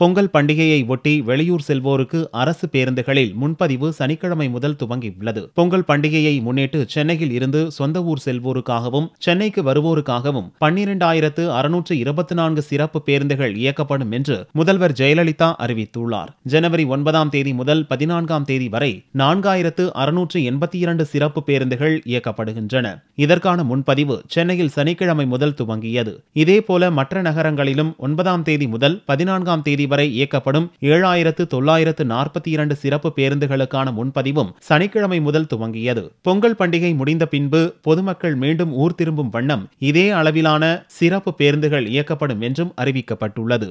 பொங்கல் பண்டிகையை ஒட்டி வெளியூர் செல்வோருக்கு அரசு பேருந்துகளில் முன்பதிவு சனிக்கிழமை முதல் துவங்கியுள்ளது பொங்கல் பண்டிகையை முன்னிட்டு சென்னையில் இருந்து சொந்த ஊர் செல்வோருக்காகவும் சென்னைக்கு வருவோருக்காகவும் பன்னிரண்டாயிரத்து அறுநூற்று இருபத்தி நான்கு சிறப்பு பேருந்துகள் இயக்கப்படும் என்று முதல்வர் ஜெயலலிதா அறிவித்துள்ளார் ஜனவரி ஒன்பதாம் தேதி முதல் பதினான்காம் தேதி வரை நான்காயிரத்து அறுநூற்று எண்பத்தி இரண்டு சிறப்பு பேருந்துகள் இயக்கப்படுகின்றன இதற்கான முன்பதிவு சென்னையில் சனிக்கிழமை முதல் துவங்கியது இதேபோல மற்ற நகரங்களிலும் ஒன்பதாம் தேதி முதல் பதினான்காம் தேதி வரை இயக்கப்படும் ஏழாயிரத்து தொள்ளாயிரத்து நாற்பத்தி இரண்டு சிறப்பு பேருந்துகளுக்கான முன்பதிவும் சனிக்கிழமை முதல் துவங்கியது பொங்கல் பண்டிகை முடிந்த பின்பு பொதுமக்கள் மீண்டும் ஊர் திரும்பும் வண்ணம் இதே அளவிலான சிறப்பு பேருந்துகள் இயக்கப்படும் என்றும் அறிவிக்கப்பட்டுள்ளது